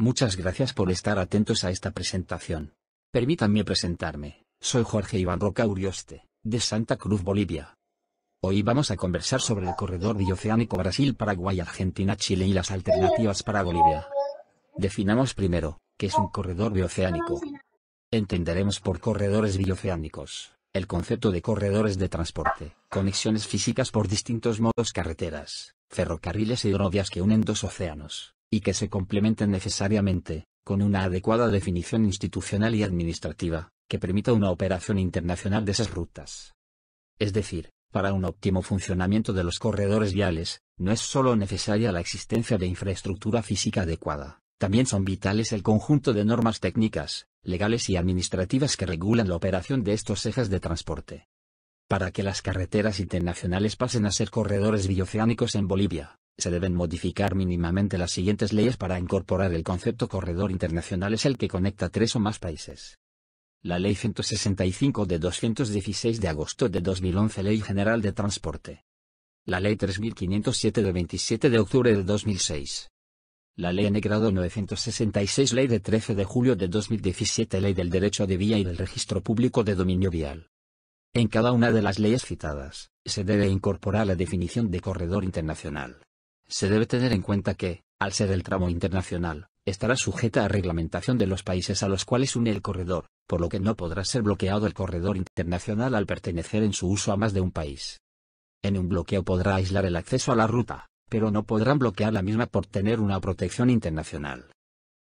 Muchas gracias por estar atentos a esta presentación. Permítanme presentarme, soy Jorge Iván Roca Urioste, de Santa Cruz, Bolivia. Hoy vamos a conversar sobre el corredor bioceánico Brasil-Paraguay-Argentina-Chile y las alternativas para Bolivia. Definamos primero, qué es un corredor bioceánico. Entenderemos por corredores bioceánicos, el concepto de corredores de transporte, conexiones físicas por distintos modos carreteras, ferrocarriles y hidrovías que unen dos océanos, y que se complementen necesariamente, con una adecuada definición institucional y administrativa, que permita una operación internacional de esas rutas. Es decir, para un óptimo funcionamiento de los corredores viales, no es sólo necesaria la existencia de infraestructura física adecuada, también son vitales el conjunto de normas técnicas, legales y administrativas que regulan la operación de estos ejes de transporte. Para que las carreteras internacionales pasen a ser corredores bioceánicos en Bolivia, se deben modificar mínimamente las siguientes leyes para incorporar el concepto corredor internacional es el que conecta tres o más países. La Ley 165 de 216 de agosto de 2011 Ley General de Transporte. La Ley 3507 de 27 de octubre de 2006. La Ley Negrado 966 Ley de 13 de julio de 2017 Ley del Derecho de Vía y del Registro Público de Dominio Vial. En cada una de las leyes citadas, se debe incorporar la definición de corredor internacional. Se debe tener en cuenta que, al ser el tramo internacional, estará sujeta a reglamentación de los países a los cuales une el corredor, por lo que no podrá ser bloqueado el corredor internacional al pertenecer en su uso a más de un país. En un bloqueo podrá aislar el acceso a la ruta, pero no podrán bloquear la misma por tener una protección internacional.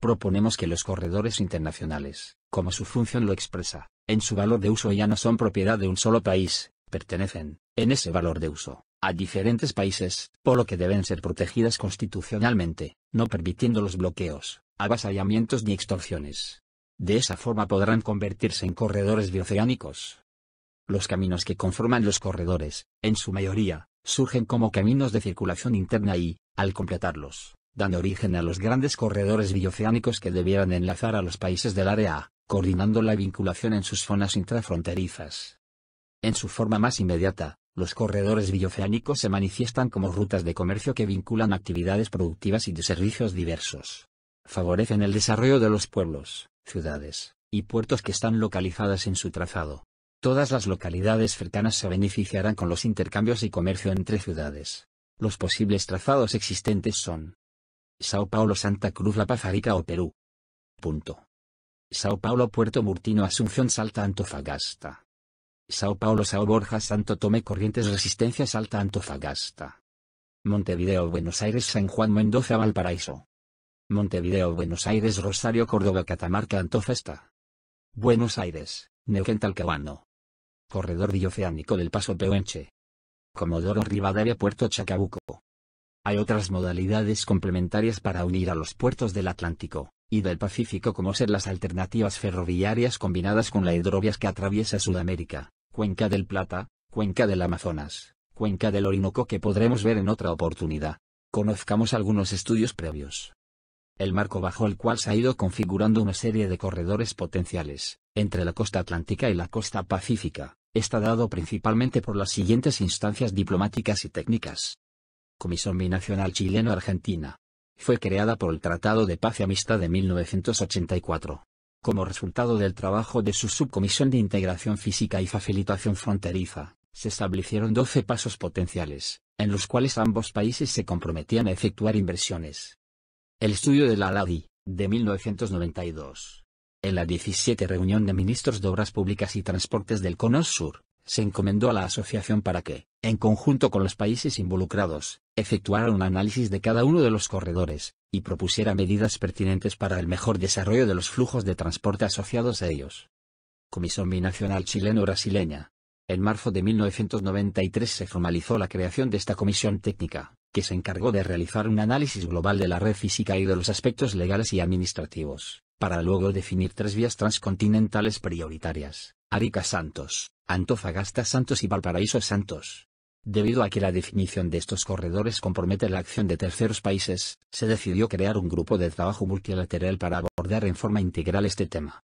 Proponemos que los corredores internacionales, como su función lo expresa, en su valor de uso ya no son propiedad de un solo país, pertenecen, en ese valor de uso, a diferentes países, por lo que deben ser protegidas constitucionalmente, no permitiendo los bloqueos, avasallamientos ni extorsiones. De esa forma podrán convertirse en corredores bioceánicos. Los caminos que conforman los corredores, en su mayoría, surgen como caminos de circulación interna y, al completarlos, dan origen a los grandes corredores bioceánicos que debieran enlazar a los países del área, coordinando la vinculación en sus zonas intrafronterizas. En su forma más inmediata, los corredores bioceánicos se manifiestan como rutas de comercio que vinculan actividades productivas y de servicios diversos. Favorecen el desarrollo de los pueblos, ciudades y puertos que están localizadas en su trazado. Todas las localidades cercanas se beneficiarán con los intercambios y comercio entre ciudades. Los posibles trazados existentes son Sao Paulo Santa Cruz La Paz Arica o Perú. Sao Paulo Puerto Murtino Asunción Salta Antofagasta. Sao Paulo Sao Borja Santo Tomé Corrientes Resistencias Alta Antofagasta. Montevideo Buenos Aires San Juan Mendoza Valparaíso. Montevideo Buenos Aires Rosario Córdoba Catamarca Antofagasta. Buenos Aires, Neuquén Talcahuano. Corredor Bioceánico del Paso Pehuenche. Comodoro Rivadavia Puerto Chacabuco. Hay otras modalidades complementarias para unir a los puertos del Atlántico y del Pacífico como ser las alternativas ferroviarias combinadas con la hidrovias que atraviesa Sudamérica, Cuenca del Plata, Cuenca del Amazonas, Cuenca del Orinoco que podremos ver en otra oportunidad. Conozcamos algunos estudios previos. El marco bajo el cual se ha ido configurando una serie de corredores potenciales, entre la costa atlántica y la costa pacífica, está dado principalmente por las siguientes instancias diplomáticas y técnicas. Comisión Binacional Chileno-Argentina. Fue creada por el Tratado de Paz y Amistad de 1984. Como resultado del trabajo de su subcomisión de integración física y facilitación fronteriza, se establecieron 12 pasos potenciales, en los cuales ambos países se comprometían a efectuar inversiones. El estudio de la LADI, de 1992. En la 17 reunión de ministros de Obras Públicas y Transportes del Cono Sur, se encomendó a la asociación para que, en conjunto con los países involucrados, efectuara un análisis de cada uno de los corredores, y propusiera medidas pertinentes para el mejor desarrollo de los flujos de transporte asociados a ellos. Comisión Binacional Chileno-Brasileña. En marzo de 1993 se formalizó la creación de esta comisión técnica, que se encargó de realizar un análisis global de la red física y de los aspectos legales y administrativos, para luego definir tres vías transcontinentales prioritarias, Arica Santos, Antofagasta Santos y Valparaíso Santos. Debido a que la definición de estos corredores compromete la acción de terceros países, se decidió crear un grupo de trabajo multilateral para abordar en forma integral este tema.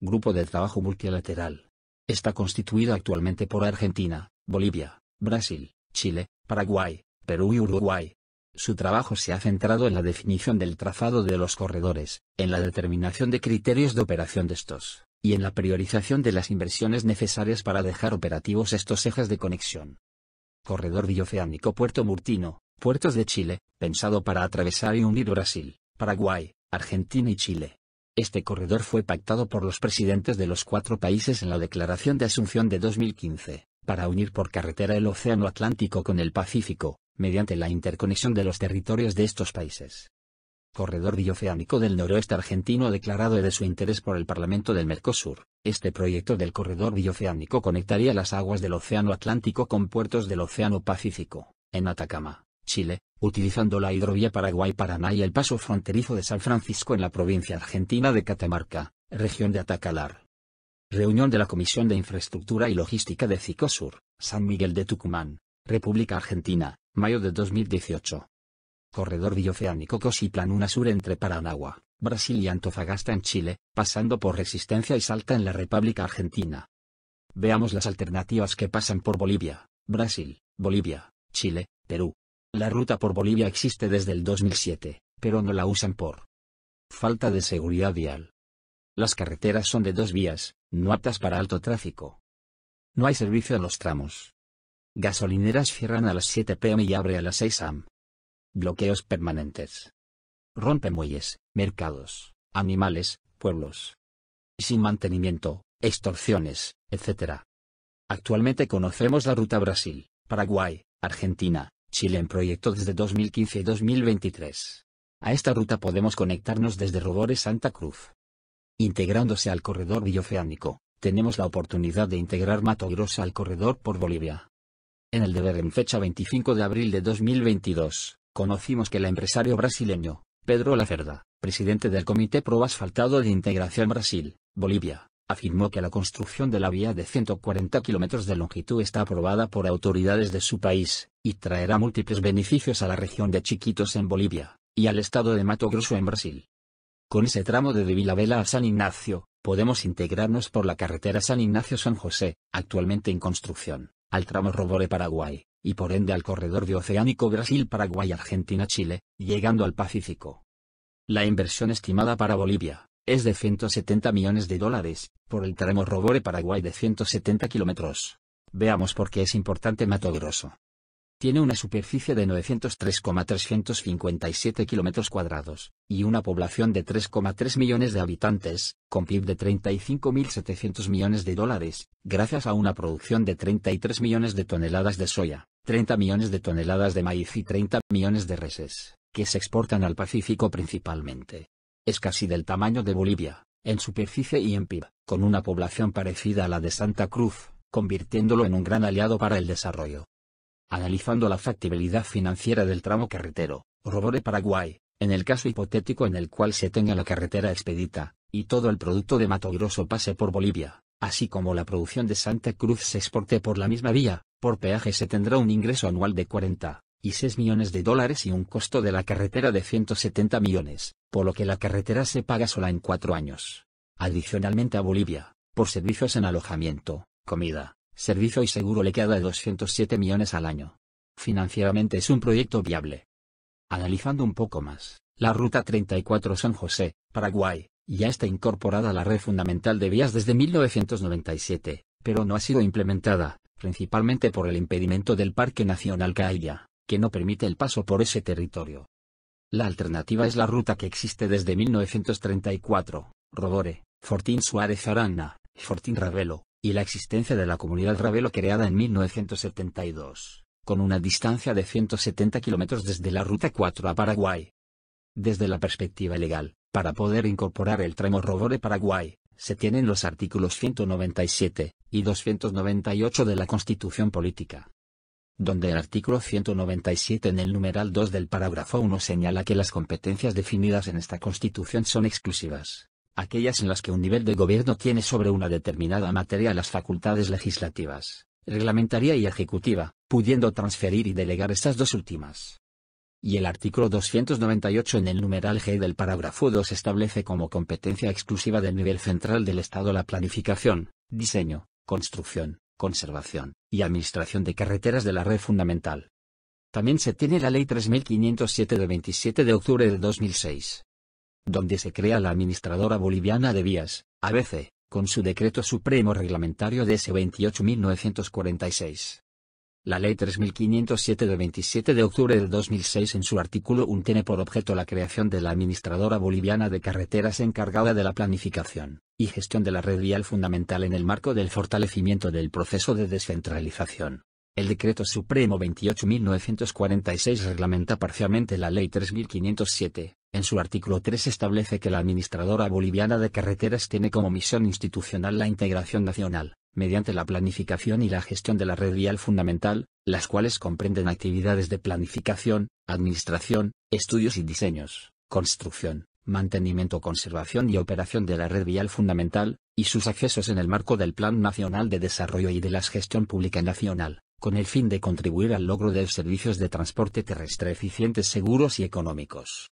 Grupo de trabajo multilateral. Está constituido actualmente por Argentina, Bolivia, Brasil, Chile, Paraguay, Perú y Uruguay. Su trabajo se ha centrado en la definición del trazado de los corredores, en la determinación de criterios de operación de estos, y en la priorización de las inversiones necesarias para dejar operativos estos ejes de conexión. Corredor Bioceánico Puerto Murtino, Puertos de Chile, pensado para atravesar y unir Brasil, Paraguay, Argentina y Chile. Este corredor fue pactado por los presidentes de los cuatro países en la Declaración de Asunción de 2015, para unir por carretera el Océano Atlántico con el Pacífico, mediante la interconexión de los territorios de estos países. Corredor bioceánico del noroeste argentino declarado de su interés por el Parlamento del Mercosur. Este proyecto del corredor bioceánico conectaría las aguas del Océano Atlántico con puertos del Océano Pacífico, en Atacama, Chile, utilizando la hidrovía Paraguay-Paraná y el paso fronterizo de San Francisco en la provincia argentina de Catamarca, región de Atacalar. Reunión de la Comisión de Infraestructura y Logística de Cicosur, San Miguel de Tucumán, República Argentina, mayo de 2018. Corredor bioceánico Cosiplan Sur entre Paranagua, Brasil y Antofagasta en Chile, pasando por Resistencia y Salta en la República Argentina. Veamos las alternativas que pasan por Bolivia, Brasil, Bolivia, Chile, Perú. La ruta por Bolivia existe desde el 2007, pero no la usan por falta de seguridad vial. Las carreteras son de dos vías, no aptas para alto tráfico. No hay servicio en los tramos. Gasolineras cierran a las 7 pm y abre a las 6 am. Bloqueos permanentes rompe muelles, mercados, animales, pueblos. Sin mantenimiento, extorsiones, etc. Actualmente conocemos la ruta Brasil, Paraguay, Argentina, Chile en proyecto desde 2015 y 2023. A esta ruta podemos conectarnos desde Robores Santa Cruz. Integrándose al corredor bioceánico, tenemos la oportunidad de integrar Mato Grosso al corredor por Bolivia. En el deber en fecha 25 de abril de 2022, conocimos que el empresario brasileño, Pedro Lacerda, presidente del Comité Pro Asfaltado de Integración Brasil, Bolivia, afirmó que la construcción de la vía de 140 kilómetros de longitud está aprobada por autoridades de su país, y traerá múltiples beneficios a la región de Chiquitos en Bolivia, y al estado de Mato Grosso en Brasil. Con ese tramo de vela a San Ignacio, podemos integrarnos por la carretera San Ignacio-San José, actualmente en construcción, al tramo Robore-Paraguay, y por ende al corredor de Oceánico Brasil-Paraguay-Argentina-Chile, llegando al Pacífico. La inversión estimada para Bolivia es de 170 millones de dólares, por el tramo Robore Paraguay de 170 kilómetros. Veamos por qué es importante Mato Grosso. Tiene una superficie de 903,357 kilómetros cuadrados, y una población de 3,3 millones de habitantes, con PIB de 35.700 millones de dólares, gracias a una producción de 33 millones de toneladas de soya, 30 millones de toneladas de maíz y 30 millones de reses, que se exportan al Pacífico principalmente. Es casi del tamaño de Bolivia, en superficie y en PIB, con una población parecida a la de Santa Cruz, convirtiéndolo en un gran aliado para el desarrollo analizando la factibilidad financiera del tramo carretero, Robore-Paraguay, en el caso hipotético en el cual se tenga la carretera expedita, y todo el producto de Mato Grosso pase por Bolivia, así como la producción de Santa Cruz se exporte por la misma vía, por peaje se tendrá un ingreso anual de 40 y 6 millones de dólares y un costo de la carretera de 170 millones, por lo que la carretera se paga sola en cuatro años. Adicionalmente a Bolivia, por servicios en alojamiento, comida, servicio y seguro le queda de 207 millones al año. Financieramente es un proyecto viable. Analizando un poco más, la Ruta 34 San José, Paraguay, ya está incorporada a la red fundamental de vías desde 1997, pero no ha sido implementada, principalmente por el impedimento del Parque Nacional Cailla, que no permite el paso por ese territorio. La alternativa es la ruta que existe desde 1934, Rodore, Fortín Suárez Arana, Fortín Ravelo, y la existencia de la comunidad Ravelo creada en 1972, con una distancia de 170 kilómetros desde la Ruta 4 a Paraguay. Desde la perspectiva legal, para poder incorporar el tramo de Paraguay, se tienen los artículos 197 y 298 de la Constitución Política donde el artículo 197 en el numeral 2 del parágrafo 1 señala que las competencias definidas en esta Constitución son exclusivas aquellas en las que un nivel de gobierno tiene sobre una determinada materia las facultades legislativas, reglamentaria y ejecutiva, pudiendo transferir y delegar estas dos últimas. Y el artículo 298 en el numeral G del parágrafo 2 establece como competencia exclusiva del nivel central del Estado la planificación, diseño, construcción, conservación y administración de carreteras de la red fundamental. También se tiene la Ley 3507 de 27 de octubre de 2006, donde se crea la Administradora Boliviana de Vías, ABC, con su decreto supremo reglamentario DS 28.946. La Ley 3507 de 27 de octubre de 2006 en su artículo 1 tiene por objeto la creación de la Administradora Boliviana de Carreteras encargada de la planificación y gestión de la red vial fundamental en el marco del fortalecimiento del proceso de descentralización. El Decreto Supremo 28.946 reglamenta parcialmente la Ley 3507, en su artículo 3 establece que la Administradora Boliviana de Carreteras tiene como misión institucional la integración nacional, mediante la planificación y la gestión de la red vial fundamental, las cuales comprenden actividades de planificación, administración, estudios y diseños, construcción, mantenimiento, conservación y operación de la red vial fundamental, y sus accesos en el marco del Plan Nacional de Desarrollo y de la Gestión Pública Nacional, con el fin de contribuir al logro de servicios de transporte terrestre eficientes, seguros y económicos.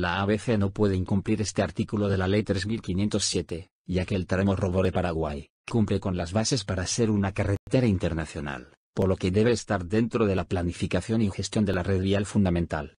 La ABC no puede incumplir este artículo de la Ley 3507, ya que el tramo Robore Paraguay cumple con las bases para ser una carretera internacional, por lo que debe estar dentro de la planificación y gestión de la red vial fundamental.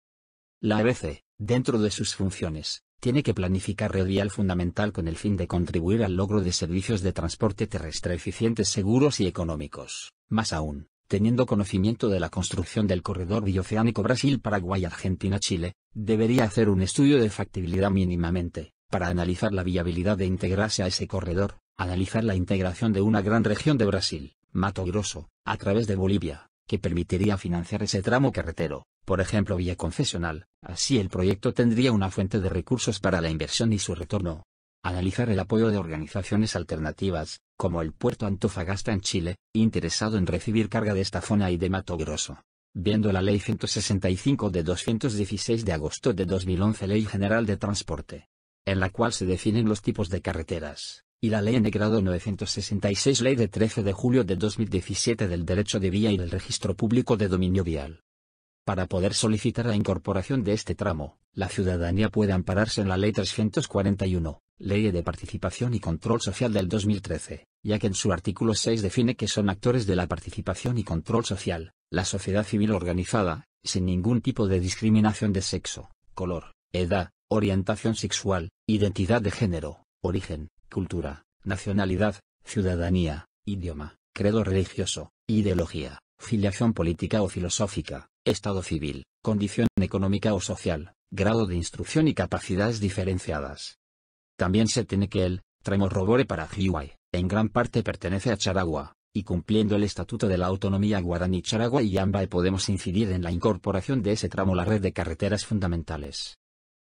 La ABC, dentro de sus funciones, tiene que planificar red vial fundamental con el fin de contribuir al logro de servicios de transporte terrestre eficientes, seguros y económicos. Más aún, teniendo conocimiento de la construcción del corredor bioceánico Brasil-Paraguay-Argentina-Chile, debería hacer un estudio de factibilidad mínimamente, para analizar la viabilidad de integrarse a ese corredor, analizar la integración de una gran región de Brasil, Mato Grosso, a través de Bolivia, que permitiría financiar ese tramo carretero, por ejemplo vía concesional, así el proyecto tendría una fuente de recursos para la inversión y su retorno, Analizar el apoyo de organizaciones alternativas, como el puerto Antofagasta en Chile, interesado en recibir carga de esta zona y de Mato Grosso. Viendo la Ley 165 de 216 de agosto de 2011 Ley General de Transporte, en la cual se definen los tipos de carreteras, y la Ley en grado 966 Ley de 13 de julio de 2017 del Derecho de Vía y el Registro Público de Dominio Vial. Para poder solicitar la incorporación de este tramo, la ciudadanía puede ampararse en la Ley 341 Ley de Participación y Control Social del 2013, ya que en su artículo 6 define que son actores de la participación y control social, la sociedad civil organizada, sin ningún tipo de discriminación de sexo, color, edad, orientación sexual, identidad de género, origen, cultura, nacionalidad, ciudadanía, idioma, credo religioso, ideología, filiación política o filosófica, estado civil, condición económica o social, grado de instrucción y capacidades diferenciadas también se tiene que el tramo Robore para Jihuay, en gran parte pertenece a Charagua, y cumpliendo el Estatuto de la Autonomía Guaraní Charagua y Yambae podemos incidir en la incorporación de ese tramo a la red de carreteras fundamentales.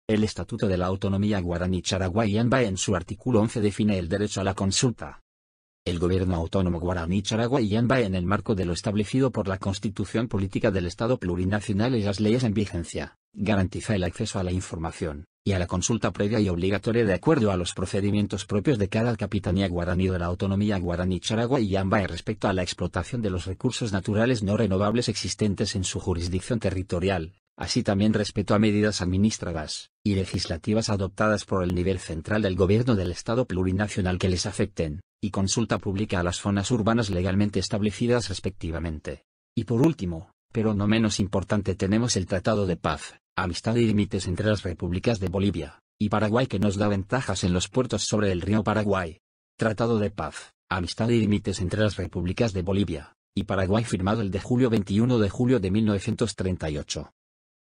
El Estatuto de la Autonomía Guaraní Charagua y Yambae en su artículo 11 define el derecho a la consulta, el gobierno autónomo guaraní y Yamba, en el marco de lo establecido por la Constitución Política del Estado Plurinacional y las leyes en vigencia, garantiza el acceso a la información, y a la consulta previa y obligatoria de acuerdo a los procedimientos propios de cada capitanía guaraní de la autonomía guaraní y Yamba respecto a la explotación de los recursos naturales no renovables existentes en su jurisdicción territorial, así también respecto a medidas administradas y legislativas adoptadas por el nivel central del gobierno del Estado plurinacional que les afecten y consulta pública a las zonas urbanas legalmente establecidas respectivamente. Y por último, pero no menos importante tenemos el Tratado de Paz, Amistad y Límites entre las Repúblicas de Bolivia y Paraguay que nos da ventajas en los puertos sobre el río Paraguay. Tratado de Paz, Amistad y Límites entre las Repúblicas de Bolivia y Paraguay firmado el de julio 21 de julio de 1938.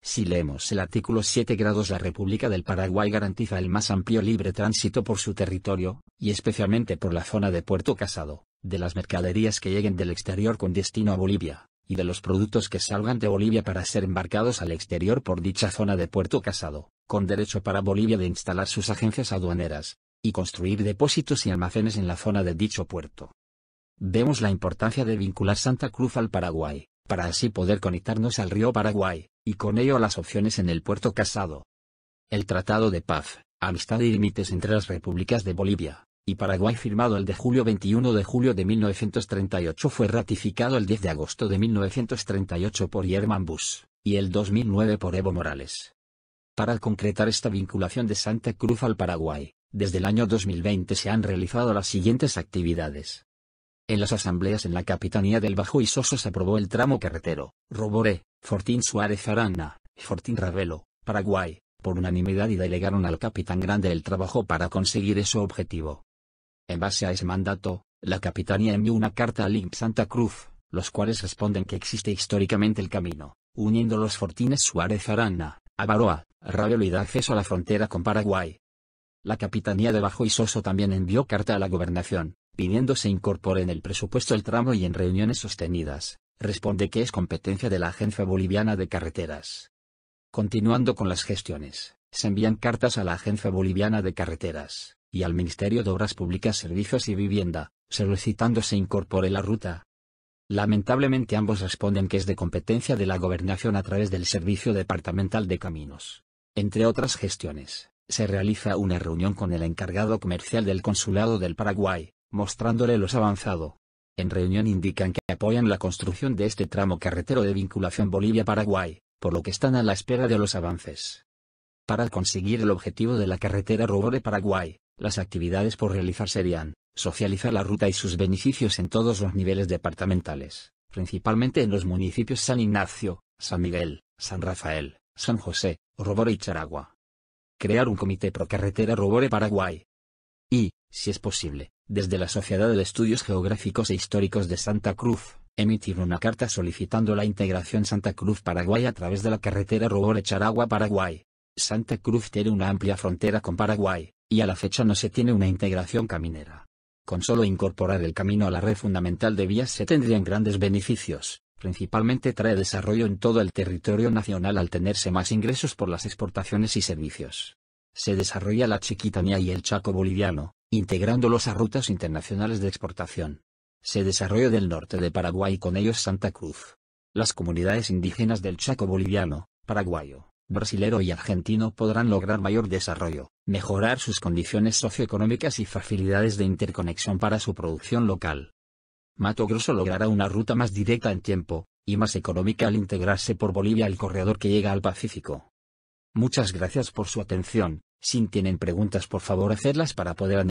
Si leemos el artículo 7 grados la República del Paraguay garantiza el más amplio libre tránsito por su territorio, y especialmente por la zona de Puerto Casado, de las mercaderías que lleguen del exterior con destino a Bolivia, y de los productos que salgan de Bolivia para ser embarcados al exterior por dicha zona de Puerto Casado, con derecho para Bolivia de instalar sus agencias aduaneras, y construir depósitos y almacenes en la zona de dicho puerto. Vemos la importancia de vincular Santa Cruz al Paraguay, para así poder conectarnos al río Paraguay, y con ello a las opciones en el puerto Casado. El Tratado de Paz, Amistad y Límites entre las Repúblicas de Bolivia y Paraguay firmado el de julio 21 de julio de 1938 fue ratificado el 10 de agosto de 1938 por Germán Bus, y el 2009 por Evo Morales. Para concretar esta vinculación de Santa Cruz al Paraguay, desde el año 2020 se han realizado las siguientes actividades. En las asambleas en la Capitanía del Bajo y se aprobó el tramo carretero, Roboré, Fortín Suárez Arana, Fortín Ravelo, Paraguay, por unanimidad y delegaron al Capitán Grande el trabajo para conseguir ese objetivo. En base a ese mandato, la Capitanía envió una carta al INP Santa Cruz, los cuales responden que existe históricamente el camino, uniendo los Fortines Suárez Arana, Avaroa, Ravelo y da acceso a la frontera con Paraguay. La Capitanía de Bajo y Soso también envió carta a la Gobernación, pidiendo se incorpore en el presupuesto el tramo y en reuniones sostenidas, responde que es competencia de la Agencia Boliviana de Carreteras. Continuando con las gestiones, se envían cartas a la Agencia Boliviana de Carreteras y al Ministerio de Obras Públicas, Servicios y Vivienda, solicitando se incorpore la ruta. Lamentablemente ambos responden que es de competencia de la gobernación a través del Servicio Departamental de Caminos. Entre otras gestiones, se realiza una reunión con el encargado comercial del Consulado del Paraguay, mostrándole los avanzados. En reunión indican que apoyan la construcción de este tramo carretero de vinculación Bolivia-Paraguay, por lo que están a la espera de los avances. Para conseguir el objetivo de la carretera Robore-Paraguay, las actividades por realizar serían, socializar la ruta y sus beneficios en todos los niveles departamentales, principalmente en los municipios San Ignacio, San Miguel, San Rafael, San José, Robore y Charagua. Crear un comité pro carretera Robore Paraguay. Y, si es posible, desde la Sociedad de Estudios Geográficos e Históricos de Santa Cruz, emitir una carta solicitando la integración Santa Cruz-Paraguay a través de la carretera Robore-Charagua-Paraguay. Santa Cruz tiene una amplia frontera con Paraguay, y a la fecha no se tiene una integración caminera. Con solo incorporar el camino a la red fundamental de vías se tendrían grandes beneficios, principalmente trae desarrollo en todo el territorio nacional al tenerse más ingresos por las exportaciones y servicios. Se desarrolla la chiquitanía y el chaco boliviano, integrándolos a rutas internacionales de exportación. Se desarrolló del norte de Paraguay y con ellos Santa Cruz. Las comunidades indígenas del Chaco boliviano, paraguayo, brasilero y argentino podrán lograr mayor desarrollo, mejorar sus condiciones socioeconómicas y facilidades de interconexión para su producción local. Mato Grosso logrará una ruta más directa en tiempo, y más económica al integrarse por Bolivia al corredor que llega al Pacífico. Muchas gracias por su atención, si tienen preguntas por favor hacerlas para poder